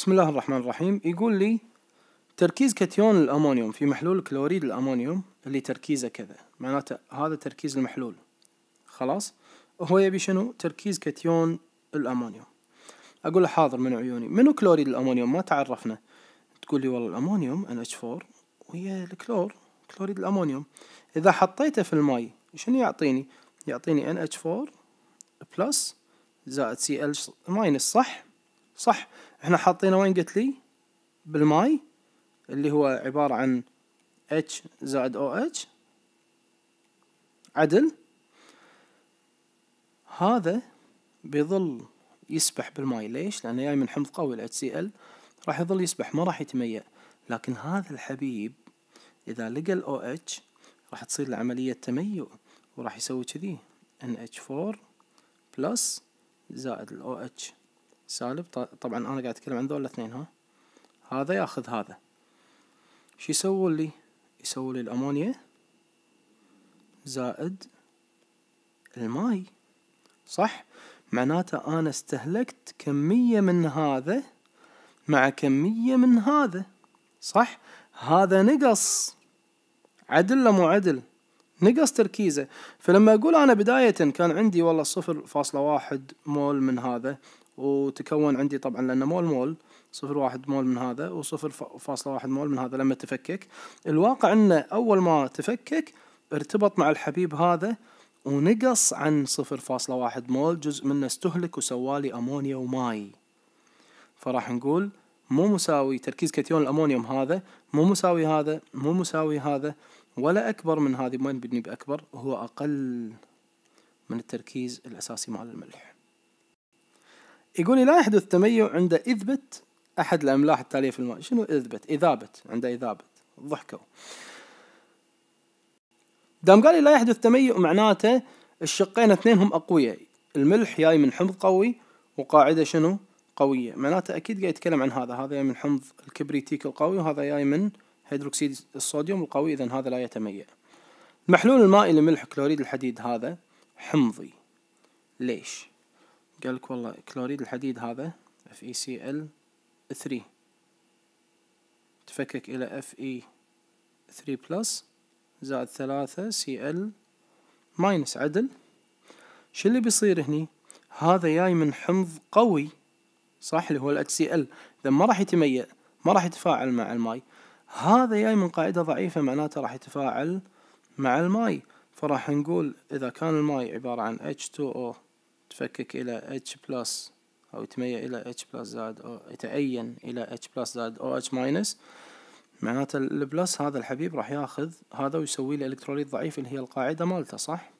بسم الله الرحمن الرحيم يقول لي تركيز كتيون الأمونيوم في محلول كلوريد الأمونيوم اللي تركيزه كذا معناته هذا تركيز المحلول خلاص هو يبي شنو تركيز كتيون الأمونيوم أقول له حاضر من عيوني منو كلوريد الأمونيوم ما تعرفنا تقول لي والله الأمونيوم NH4 ويا الكلور كلوريد الأمونيوم إذا حطيته في الماي شنو يعطيني يعطيني NH4 بلس زائد Cl ماينس صح صح احنا حاطينه وين قلت لي بالماي اللي هو عبارة عن H زائد OH عدل هذا بيظل يسبح بالماي ليش؟ لأنه جاي من حمض قوي ال HCl راح يظل يسبح ما راح يتميأ لكن هذا الحبيب إذا لقى ال OH راح تصير له عملية تميؤ وراح يسوي كذي NH4 بلس زائد ال OH سالب طبعا انا قاعد اتكلم عن ذول الاثنين ها هذا ياخذ هذا شو يسوي لي يسوي لي الامونيا زائد الماي صح معناته انا استهلكت كمية من هذا مع كمية من هذا صح هذا نقص عدل مو عدل نقص تركيزه فلما اقول انا بداية كان عندي والله صفر فاصلة واحد مول من هذا وتكون عندي طبعا لأنه مول مول صفر واحد مول من هذا وصفر فاصلة واحد مول من هذا لما تفكك الواقع أنه أول ما تفكك ارتبط مع الحبيب هذا ونقص عن صفر فاصلة واحد مول جزء منه استهلك وسوالي أمونيا وماي فراح نقول مو مساوي تركيز كتيون الأمونيوم هذا مو مساوي هذا مو مساوي هذا ولا أكبر من هذه وين بدني بأكبر هو أقل من التركيز الأساسي مال الملح يقول لا يحدث تميع عند اذبت أحد الأملاح التالية في الماء شنو اذبت اذابت عند اذابت ضحكوا دام قال لي لا يحدث تميع معناته الشقين اثنين هم أقوياء الملح جاي من حمض قوي وقاعدة شنو قوية معناته أكيد قاعد يتكلم عن هذا هذا جاي من حمض الكبريتيك القوي وهذا جاي من هيدروكسيد الصوديوم القوي إذا هذا لا يتميع المحلول المائي لملح كلوريد الحديد هذا حمضي ليش؟ قال لك والله كلوريد الحديد هذا FeCl3 تفكك إلى Fe3 بلس زائد ثلاثة Cl ماينس عدل شو اللي بيصير هني هذا جاي من حمض قوي صح اللي هو ال HCl إذا ما راح يتميأ ما راح يتفاعل مع الماي هذا جاي من قاعدة ضعيفة معناته راح يتفاعل مع الماي فراح نقول إذا كان الماي عبارة عن H2O تفكك إلى اتش بلس أو يتميل إلى اتش بلس زائد أو يتأين إلى اتش بلس زائد او اتش ماينس معناته البلس هذا الحبيب راح ياخذ هذا ويسوي له الكتروليت ضعيف اللي هي القاعدة مالته صح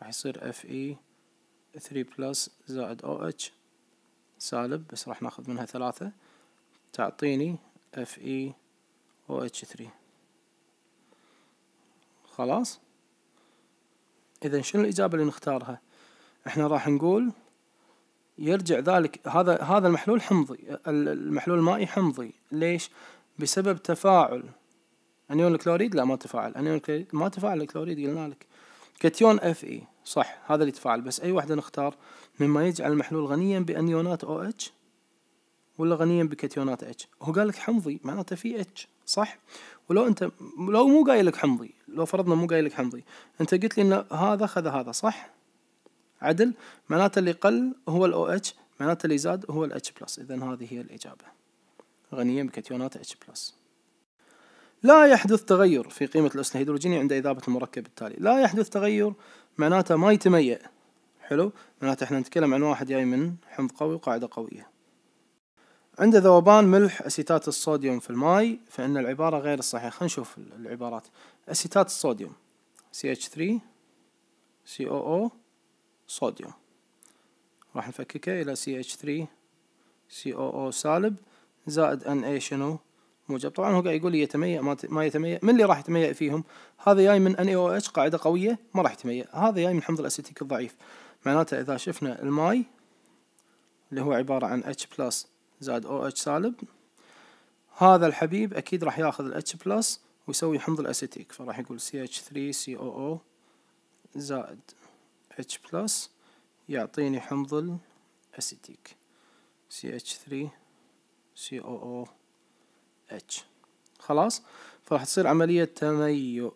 راح يصير Fe 3 بلس زائد اتش سالب بس راح ناخذ منها ثلاثة تعطيني او اتش 3 خلاص إذا شنو الإجابة اللي نختارها احنا راح نقول يرجع ذلك هذا هذا المحلول حمضي المحلول المائي حمضي ليش بسبب تفاعل انيون الكلوريد لا ما تفاعل انيون الكلوريد ما تفاعل الكلوريد قلنا لك كاتيون اف اي صح هذا اللي تفاعل بس اي واحده نختار مما يجعل المحلول غنيا بانيونات او اتش ولا غنيا بكاتيونات اتش هو قال لك حمضي معناته في اتش صح ولو انت لو مو قايل لك حمضي لو فرضنا مو قايل لك حمضي انت قلت لي ان هذا خذ هذا صح عدل معناته اللي قل هو ال OH معناته اللي زاد هو ال H بلس إذا هذه هي الإجابة غنية بكتيونات H بلس لا يحدث تغير في قيمة الأسنة الهيدروجيني عند إذابة المركب التالي لا يحدث تغير معناته ما يتميأ حلو معناته احنا نتكلم عن واحد جاي من حمض قوي وقاعدة قوية عند ذوبان ملح أسيتات الصوديوم في الماء فإن العبارة غير الصحيحة خلينا نشوف العبارات أسيتات الصوديوم CH3 COO صوديوم راح نفككه إيه إلى CH3 COO سالب زائد NA شنو موجب طبعا هو قاعد يقول لي يتميأ ما يتميأ من اللي راح يتميأ فيهم هذا جاي من NaOH قاعدة قوية ما راح يتميأ هذا جاي من حمض الأسيتيك الضعيف معناته إذا شفنا الماي اللي هو عبارة عن H بلس زائد OH سالب هذا الحبيب أكيد راح ياخذ ال H بلس ويسوي حمض الأسيتيك فراح يقول CH3COO زائد CH بلس يعطيني حمض الأسيتيك CH3 COOH خلاص فراح تصير عملية تميؤ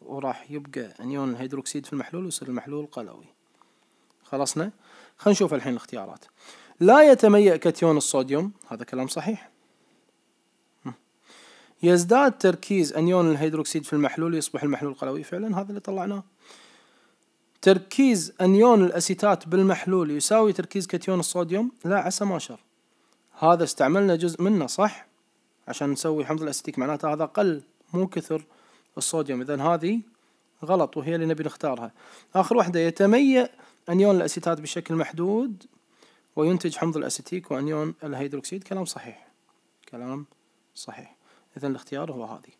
وراح يبقى انيون الهيدروكسيد في المحلول ويصير المحلول قلوي خلصنا خلينا نشوف الحين الاختيارات لا يتميأ كتيون الصوديوم هذا كلام صحيح يزداد تركيز انيون الهيدروكسيد في المحلول يصبح المحلول قلوي فعلا هذا اللي طلعناه تركيز انيون الاسيتات بالمحلول يساوي تركيز كتيون الصوديوم لا عسى ما شر هذا استعملنا جزء منه صح عشان نسوي حمض الاسيتيك معناته هذا قل مو كثر الصوديوم اذا هذه غلط وهي اللي نبي نختارها اخر واحدة يتميأ انيون الاسيتات بشكل محدود وينتج حمض الاسيتيك وانيون الهيدروكسيد كلام صحيح كلام صحيح إذا الاختيار هو هذه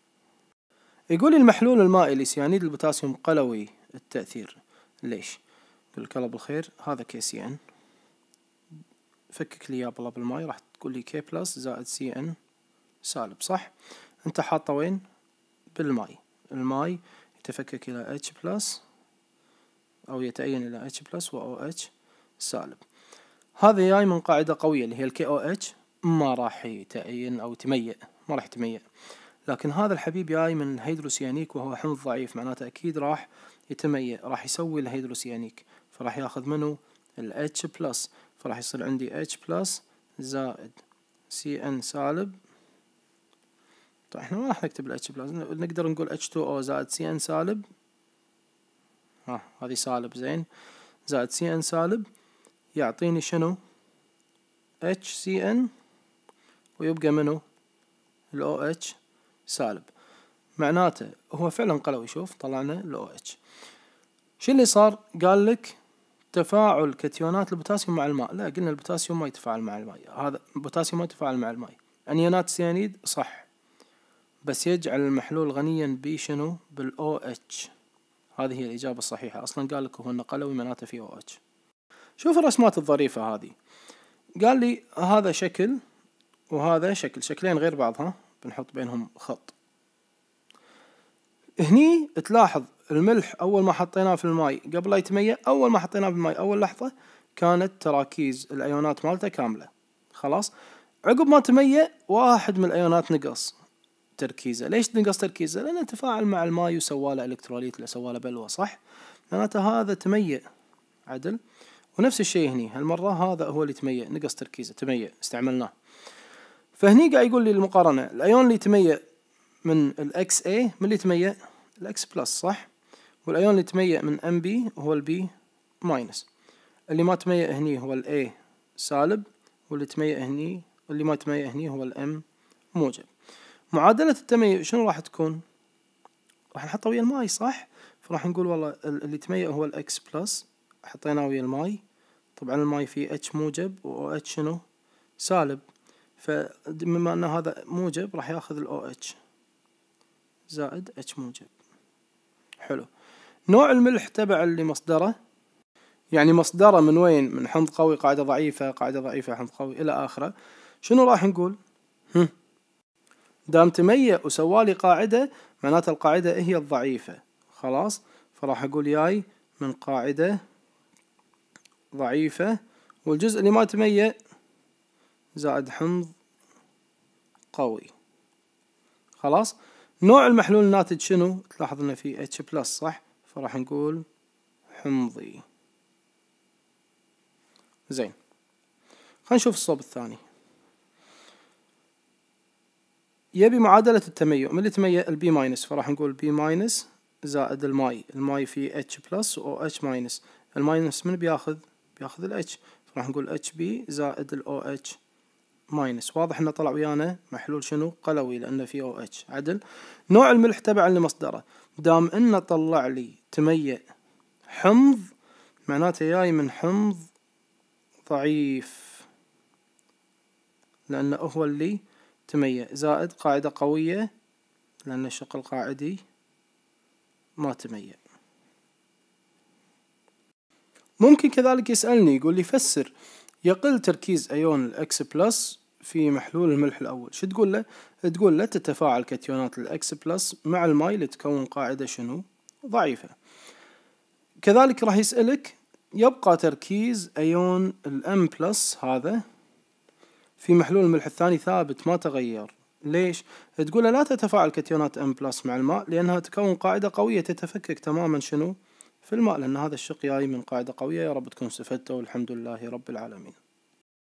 يقول المحلول المائي لسيانيد البوتاسيوم قلوي التأثير ليش؟ يقول لك الله بالخير هذا كي سي ان فكك لي اياه بالماي راح تقول لي كي بلس زائد سي ان سالب صح؟ انت حاطه وين؟ بالماي الماي يتفكك إلى اتش بلس أو يتأين إلى اتش بلس و اتش سالب هذا جاي من قاعدة قوية اللي هي الكي او اتش ما راح يتأين أو تميئ ما راح يتميع لكن هذا الحبيب جاي من الهيدروسيانيك وهو حمض ضعيف معناته اكيد راح يتميع راح يسوي الهيدروسيانيك فراح ياخذ منه ال H بلس فراح يصير عندي H بلس زائد CN سالب طيب احنا ما راح نكتب ال H بلس نقدر نقول H2O زائد CN سالب ها آه، هذه سالب زين زائد CN سالب يعطيني شنو HCN ويبقى منه ال OH سالب معناته هو فعلا قلوي شوف طلعنا ال OH شو اللي صار قال لك تفاعل كتيونات البوتاسيوم مع الماء لا قلنا البوتاسيوم ما يتفاعل مع الماء هذا البوتاسيوم ما يتفاعل مع الماء انيونات سيانيد صح بس يجعل المحلول غنيا بشنو بال OH هذه هي الإجابة الصحيحة أصلا قال لك هو أنه قلوي معناته في OH شوف الرسمات الظريفة هذه قال لي هذا شكل وهذا شكل شكلين غير بعض ها بنحط بينهم خط هني تلاحظ الملح اول ما حطيناه في الماي قبل لا يتميأ اول ما حطيناه في الماي اول لحظة كانت تراكيز الايونات مالته كاملة خلاص عقب ما تميأ واحد من الايونات نقص تركيزه ليش نقص تركيزه لانه تفاعل مع الماي وسواله الكتروليت سوى سواله بلوى صح معناته هذا تميأ عدل ونفس الشيء هني هالمرة هذا هو اللي تميأ نقص تركيزه تميأ استعملناه فهني قاعد يقول لي المقارنة الايون اللي يتميز من الاكس اي من اللي يتميز الاكس بلس صح والايون اللي يتميز من ام بي هو البي ماينس اللي ما تميأ هني هو الاي سالب واللي تميأ هني اللي ما تميأ هني هو الام موجب معادلة التميأ شنو راح تكون راح نحطها ويا الماي صح فراح نقول والله اللي تميأ هو الاكس بلس حطيناه ويا الماي طبعا الماي فيه اتش موجب و اتش شنو سالب فبما ان هذا موجب راح ياخذ الاو اتش زائد اتش موجب حلو نوع الملح تبع اللي مصدره يعني مصدره من وين من حمض قوي قاعدة ضعيفة قاعدة ضعيفة حمض قوي إلى آخره شنو راح نقول هم. دام تميأ وسوالي قاعدة معناته القاعدة هي الضعيفة خلاص فراح أقول ياي من قاعدة ضعيفة والجزء اللي ما تميأ زائد حمض قوي خلاص نوع المحلول الناتج شنو تلاحظ انه في H بلس صح فراح نقول حمضي زين خلينا نشوف الصوب الثاني يبي معادلة التميئ من اللي ال البي ماينس فراح نقول بي ماينس زائد الماي الماي في H بلس و H ماينس الماينس من بياخذ بياخذ الاتش فراح نقول H بي زائد ال OH ماينس واضح انه طلع ويانا محلول شنو قلوي لانه في او اتش عدل نوع الملح تبعا لمصدره دام انه طلع لي تميأ حمض معناته جاي من حمض ضعيف لانه هو اللي تميئ زائد قاعدة قوية لان الشق القاعدي ما تميئ ممكن كذلك يسألني يقول لي فسر يقل تركيز أيون الأكس بلس في محلول الملح الأول شو تقول له؟ تقول له تتفاعل كتيونات الأكس بلس مع الماي لتكون قاعدة شنو؟ ضعيفة كذلك راح يسألك يبقى تركيز أيون الأم بلس هذا في محلول الملح الثاني ثابت ما تغير ليش؟ تقول لا تتفاعل كتيونات ام بلس مع الماء لانها تكون قاعده قويه تتفكك تماما شنو؟ في الماء لان هذا الشق جاي من قاعده قويه يا رب تكون استفدتوا والحمد لله رب العالمين.